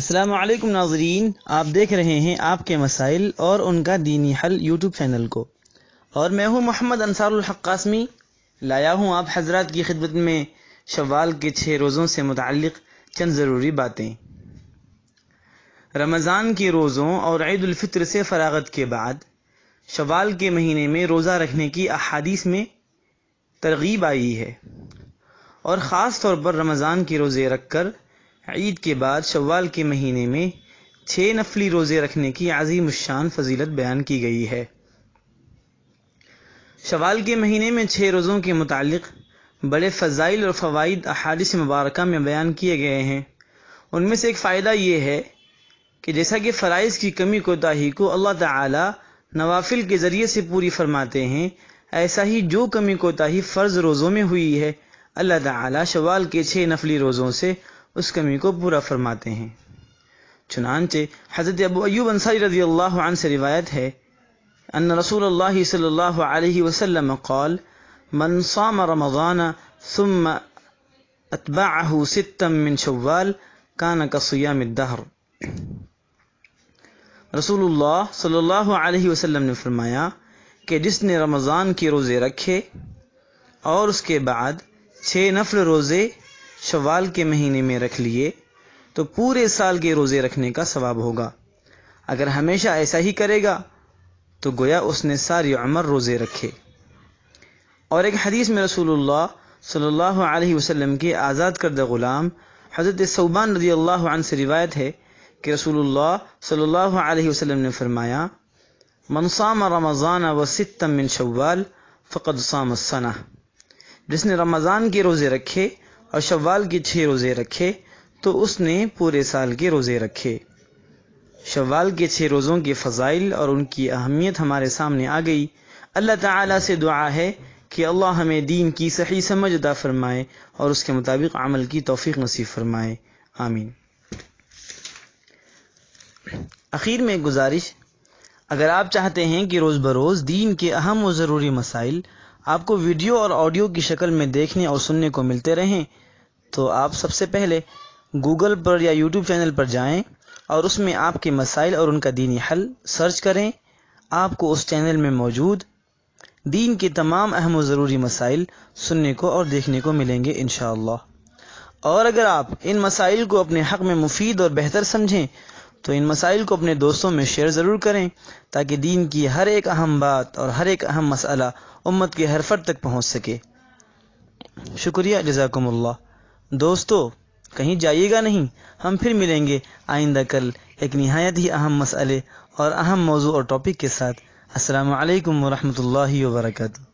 السلام علیکم ناظرین آپ دیکھ رہے ہیں آپ کے مسائل اور ان کا دینی حل یوٹیوب چینل کو اور میں ہوں محمد انصار الحق قاسمی لایا ہوں آپ حضرات کی خدمت میں شوال کے چھ روزوں سے متعلق چند ضروری باتیں رمضان کے روزوں اور عید الفطر سے فراغت کے بعد شوال کے مہینے میں روزہ رکھنے کی احادیث میں ترغیب آئی ہے اور خاص طور پر رمضان کے روزے رکھ کر عید کے بعد شوال کے مہینے میں چھ نفلی روزے رکھنے کی عظیم الشان فضیلت بیان کی گئی ہے شوال کے مہینے میں چھ روزوں کے متعلق بڑے فضائل اور فوائد احادث مبارکہ میں بیان کیے گئے ہیں ان میں سے ایک فائدہ یہ ہے کہ جیسا کہ فرائض کی کمی کوتاہی کو اللہ تعالی نوافل کے ذریعے سے پوری فرماتے ہیں ایسا ہی جو کمی کوتاہی فرض روزوں میں ہوئی ہے اللہ تعالی شوال کے چھ نفلی روزوں سے اس کمی کو پورا فرماتے ہیں چنانچہ حضرت ابو ایوب انصاری رضی اللہ عنہ سے روایت ہے ان رسول اللہ صلی اللہ علیہ وسلم قال من صام رمضان ثم من شوال کان صیام الدہر رسول اللہ صلی اللہ علیہ وسلم نے فرمایا کہ جس نے رمضان کے روزے رکھے اور اس کے بعد چھ نفل روزے شوال کے مہینے میں رکھ لیے تو پورے سال کے روزے رکھنے کا ثواب ہوگا اگر ہمیشہ ایسا ہی کرے گا تو گویا اس نے ساری عمر روزے رکھے اور ایک حدیث میں رسول اللہ صلی اللہ علیہ وسلم کے آزاد کردہ غلام حضرت صوبان رضی اللہ عنہ سے روایت ہے کہ رسول اللہ صلی اللہ علیہ وسلم نے فرمایا منصام رمضان و ستم من شوال فقد صام السنہ جس نے رمضان کے روزے رکھے اور شوال کے چھ روزے رکھے تو اس نے پورے سال کے روزے رکھے شوال کے چھ روزوں کے فضائل اور ان کی اہمیت ہمارے سامنے آ گئی اللہ تعالیٰ سے دعا ہے کہ اللہ ہمیں دین کی صحیح سمجھ ادا فرمائے اور اس کے مطابق عمل کی توفیق نصیب فرمائے آمین اخیر میں گزارش اگر آپ چاہتے ہیں کہ روز بروز دین کے اہم و ضروری مسائل آپ کو ویڈیو اور آڈیو کی شکل میں دیکھنے اور سننے کو ملتے رہیں تو آپ سب سے پہلے گوگل پر یا یوٹیوب چینل پر جائیں اور اس میں آپ کے مسائل اور ان کا دینی حل سرچ کریں آپ کو اس چینل میں موجود دین کے تمام اہم و ضروری مسائل سننے کو اور دیکھنے کو ملیں گے انشاءاللہ اور اگر آپ ان مسائل کو اپنے حق میں مفید اور بہتر سمجھیں تو ان مسائل کو اپنے دوستوں میں شیئر ضرور کریں تاکہ دین کی ہر ایک اہم بات اور ہر ایک اہم مسئلہ امت کے ہر فرد تک پہنچ سکے شکریہ جزاکم اللہ دوستو کہیں جائیے گا نہیں ہم پھر ملیں گے آئندہ کل ایک نہایت ہی اہم مسئلے اور اہم موضوع اور ٹاپک کے ساتھ السلام علیکم ورحمۃ اللہ وبرکاتہ